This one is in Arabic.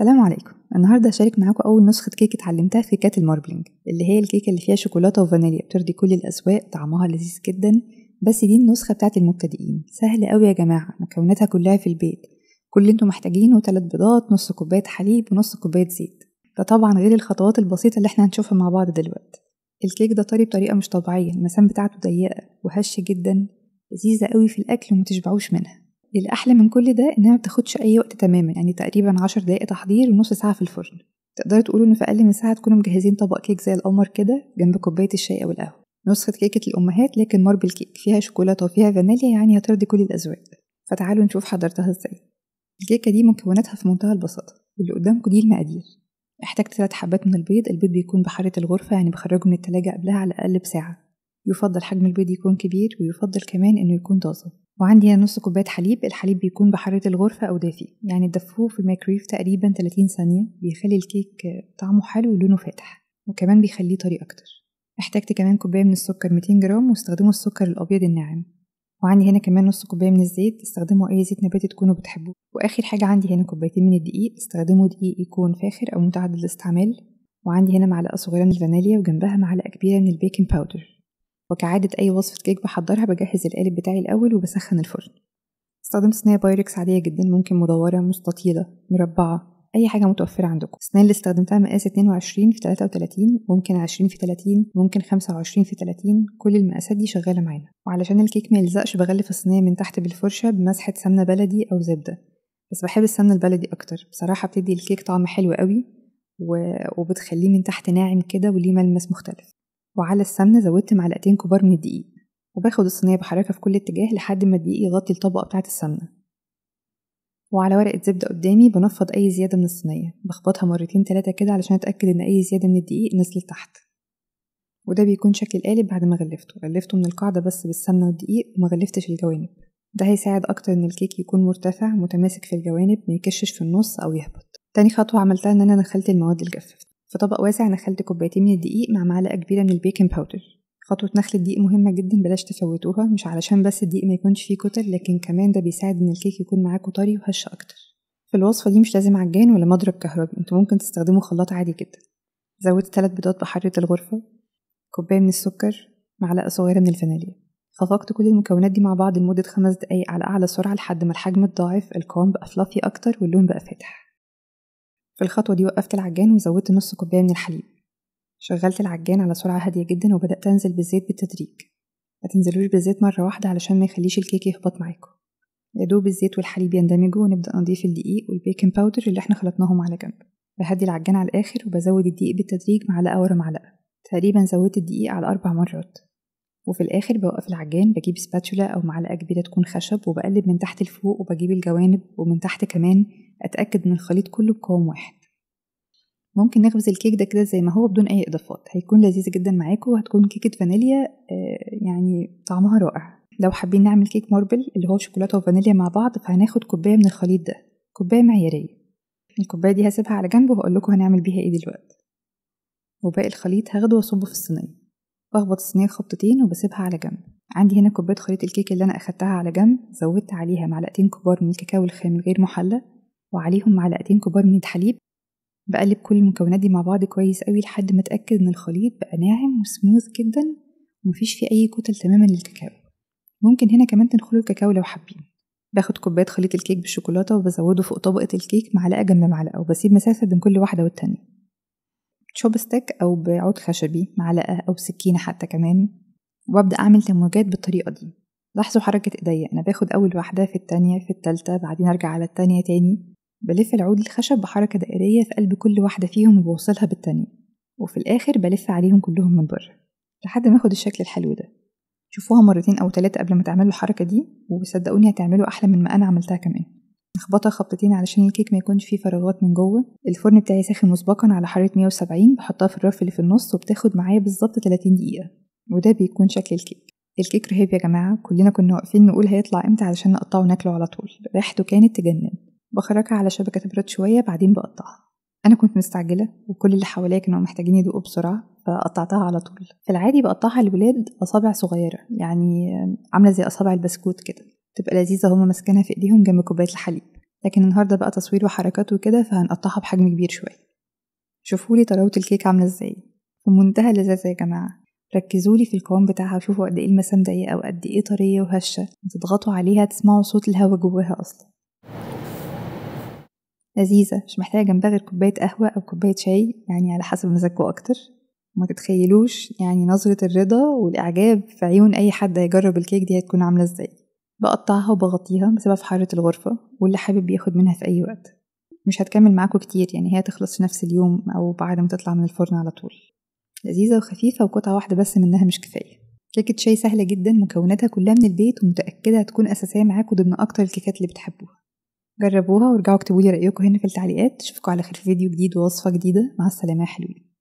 السلام عليكم النهارده هشارك معاكم اول نسخه كيك اتعلمتها في كيكات الماربلينج اللي هي الكيكه اللي فيها شوكولاته وفانيليا بترضي كل الاذواق طعمها لذيذ جدا بس دي النسخه بتاعت المبتدئين سهل قوي يا جماعه مكوناتها كلها في البيت كل اللي انتم محتاجينه تلات بيضات نص كوبايه حليب ونص كوبايه زيت ده طبعا غير الخطوات البسيطه اللي احنا هنشوفها مع بعض دلوقتي الكيك ده طري بطريقه مش طبيعيه المسام بتاعته ضيقه وهشه جدا لذيذه قوي في الاكل ومتشبعوش منها الأحلى من كل ده إنها ما بتاخدش أي وقت تماما يعني تقريبا عشر دقايق تحضير ونص ساعة في الفرن تقدروا تقولوا إن في أقل من ساعة تكونوا مجهزين طبق كيك زي القمر كده جنب كوباية الشاي أو القهوة نسخة كيكة الأمهات لكن ماربل كيك فيها شوكولاتة وفيها فانيليا يعني هترضي كل الأذواق فتعالوا نشوف حضرتها إزاي الكيكة دي مكوناتها في منتهى البساطة اللي قدامكم دي المقادير احتاجت تلات حبات من البيض البيض بيكون بحارة الغرفة يعني بخرجه من التلاجة قبلها على الأقل بساعة يفضل حجم البيض يكون كبير ويفضل كمان إنه يكون طازج وعندي هنا نص كوباية حليب الحليب بيكون بحرارة الغرفة أو دافي يعني تدفوه في الميكرويف تقريبا 30 ثانية بيخلي الكيك طعمه حلو ولونه فاتح وكمان بيخليه طري أكتر احتجت كمان كوباية من السكر 200 جرام واستخدموا السكر الأبيض الناعم وعندي هنا كمان نص كوباية من الزيت استخدموا أي زيت نباتي تكونوا بتحبوه وآخر حاجة عندي هنا كوبايتين من الدقيق استخدموا دقيق يكون فاخر أو متعدد الاستعمال وعندي هنا معلقة صغيرة من الفانيليا وجنبها معلقة كبيرة من البيكنج باودر وكعادة أي وصفة كيك بحضرها بجهز القالب بتاعي الأول وبسخن الفرن استخدمت صينية بايركس عادية جدا ممكن مدورة مستطيلة مربعة أي حاجة متوفرة عندكم الصينية اللي استخدمتها مقاس 22 في 33 ممكن 20 في 30 ممكن 25 في 30 كل المقاسات دي شغالة معانا وعلشان الكيك ميلزقش بغلف الصينية من تحت بالفرشة بمسحة سمنة بلدي أو زبدة بس بحب السمنة البلدي أكتر بصراحة بتدي الكيك طعم حلو قوي و... وبتخليه من تحت ناعم كده وليه ملمس مختلف وعلى السمنة زودت معلقتين كبار من الدقيق وباخد الصينية بحركة في كل اتجاه لحد ما الدقيق يغطي الطبقة بتاعة السمنة وعلى ورقة زبدة قدامي بنفض أي زيادة من الصينية بخبطها مرتين تلاتة كده علشان أتأكد إن أي زيادة من الدقيق نزلت تحت وده بيكون شكل القالب بعد ما غلفته غلفته من القاعدة بس بالسمنة والدقيق وما غلفتش الجوانب ده هيساعد أكتر إن الكيك يكون مرتفع متماسك في الجوانب ما يكشش في النص أو يهبط تاني خطوة عملتها إن أنا دخلت المواد الجافة في طبق واسع نخلت كوبايتين من الدقيق مع معلقة كبيرة من البيكنج باودر خطوة نخل الدقيق مهمة جدا بلاش تفوتوها مش علشان بس الدقيق ما يكونش فيه كتل لكن كمان ده بيساعد ان الكيك يكون معاكوا طري وهش اكتر في الوصفة دي مش لازم عجان ولا مضرب كهربي انتوا ممكن تستخدموا خلاط عادي جدا زودت تلات بيضات بحرة الغرفة كوباية من السكر معلقة صغيرة من الفانيليا خفقت كل المكونات دي مع بعض لمدة خمس دقايق على أعلى سرعة لحد ما الحجم اتضاعف القوام بقى فلافي أكتر واللون بقى فاتح في الخطوة دي وقفت العجان وزودت نص كوباية من الحليب شغلت العجان على سرعة هادية جدا وبدأت أنزل بالزيت بالتدريج ما تنزلوش بالزيت مرة واحدة علشان ما يخليش الكيك يهبط معاكم يا دوب الزيت والحليب يندمجوا ونبدأ نضيف الدقيق والبيكنج باودر اللي احنا خلطناهم على جنب بهدي العجان على الآخر وبزود الدقيق بالتدريج معلقة ورا معلقة تقريبا زودت الدقيق على أربع مرات وفي الآخر بوقف العجان بجيب سباتشولا أو معلقة كبيرة تكون خشب وبقلب من تحت لفوق وبجيب الجوانب ومن تحت كمان أتأكد من الخليط كله بقوام واحد ممكن نخبز الكيك ده كده زي ما هو بدون أي إضافات هيكون لذيذ جدا معاكم وهتكون كيكة فانيليا آه، يعني طعمها رائع لو حابين نعمل كيك ماربل اللي هو شوكولاتة وفانيليا مع بعض فهناخد كوباية من الخليط ده كوباية معيارية الكوباية دي هسيبها على جنب وهقول لكم هنعمل بيها ايه دلوقتي وباقي الخليط هاخده واصبه في الصينية بخبط الصينية خبطتين وبسيبها على جنب عندي هنا كوباية خليط الكيك اللي أنا أخدتها على جنب زودت عليها معلقتين كبار من الكاكاو الخام الغير محلى وعليهم معلقتين كبار من الحليب بقلب كل المكونات دي مع بعض كويس قوي لحد ما اتاكد ان الخليط بقى ناعم وسموث جدا ومفيش فيه اي كتل تماما للكاكاو ممكن هنا كمان تنخلوا الكاكاو لو حابين باخد كوبايه خليط الكيك بالشوكولاته وبزوده فوق طبقه الكيك معلقه جنب معلقه وبسيب مسافه بين كل واحده والتانيه شوب ستيك او بعود خشبي معلقه او بسكينه حتى كمان وابدا اعمل تموجات بالطريقه دي لاحظوا حركة ايديا انا باخد اول واحدة في التانية في التالتة بعدين ارجع على التانية تاني بلف العود الخشب بحركة دائرية في قلب كل واحدة فيهم وبوصلها بالتانية وفي الآخر بلف عليهم كلهم من بره لحد ما اخد الشكل الحلو ده شوفوها مرتين أو تلاتة قبل ما تعملوا الحركة دي وصدقوني هتعملوا أحلى من ما أنا عملتها كمان نخبطها خبطتين علشان الكيك ما يكونش فيه فراغات من جوه الفرن بتاعي ساخن مسبقا على حرارة 170 بحطها في الرف اللي في النص وبتاخد معايا بالظبط 30 دقيقة وده بيكون شكل الكيك الكيك رهيب يا جماعة كلنا كنا واقفين نقول هيطلع امتى علشان نقطعه وناكله على طول ريحته كانت تجنن بخرجها على شبكة تبرد شوية بعدين بقطعها أنا كنت مستعجلة وكل اللي حواليا كانوا محتاجين يدوقوا بسرعة فقطعتها على طول في العادي بقطعها الولاد أصابع صغيرة يعني عاملة زي أصابع البسكوت كده تبقى لذيذة هما ماسكينها في إيديهم جنب كوباية الحليب لكن النهاردة بقى تصوير وحركات وكده فهنقطعها بحجم كبير شوية شوفولي طراوة الكيك عاملة ازاي في منتهى اللذاذة يا جماعة ركزولي في القوام بتاعها وشوفوا قد ايه المسام ضيقة وقد ايه طرية وهشة تضغطوا عليها تسمعوا صوت الهوا جواها أصلا لذيذة مش محتاجة جنبها غير كوباية قهوة أو كوباية شاي يعني على حسب مزاجكوا أكتر ما تتخيلوش يعني نظرة الرضا والإعجاب في عيون أي حد هيجرب الكيك دي هتكون عاملة ازاي بقطعها وبغطيها بسبب حارة الغرفة واللي حابب ياخد منها في أي وقت مش هتكمل معاكوا كتير يعني هي تخلص في نفس اليوم أو بعد ما تطلع من الفرن على طول لذيذة وخفيفة وقطعة واحدة بس منها مش كفاية كيكة شاي سهلة جدا مكوناتها كلها من البيت ومتأكدة هتكون أساسية معاكوا ضمن أكتر الكيكات اللي بتحبوها جربوها وارجعوا اكتبوا لي رأيكم هنا في التعليقات اشوفكم على خير في فيديو جديد ووصفة جديدة مع السلامة يا حلوين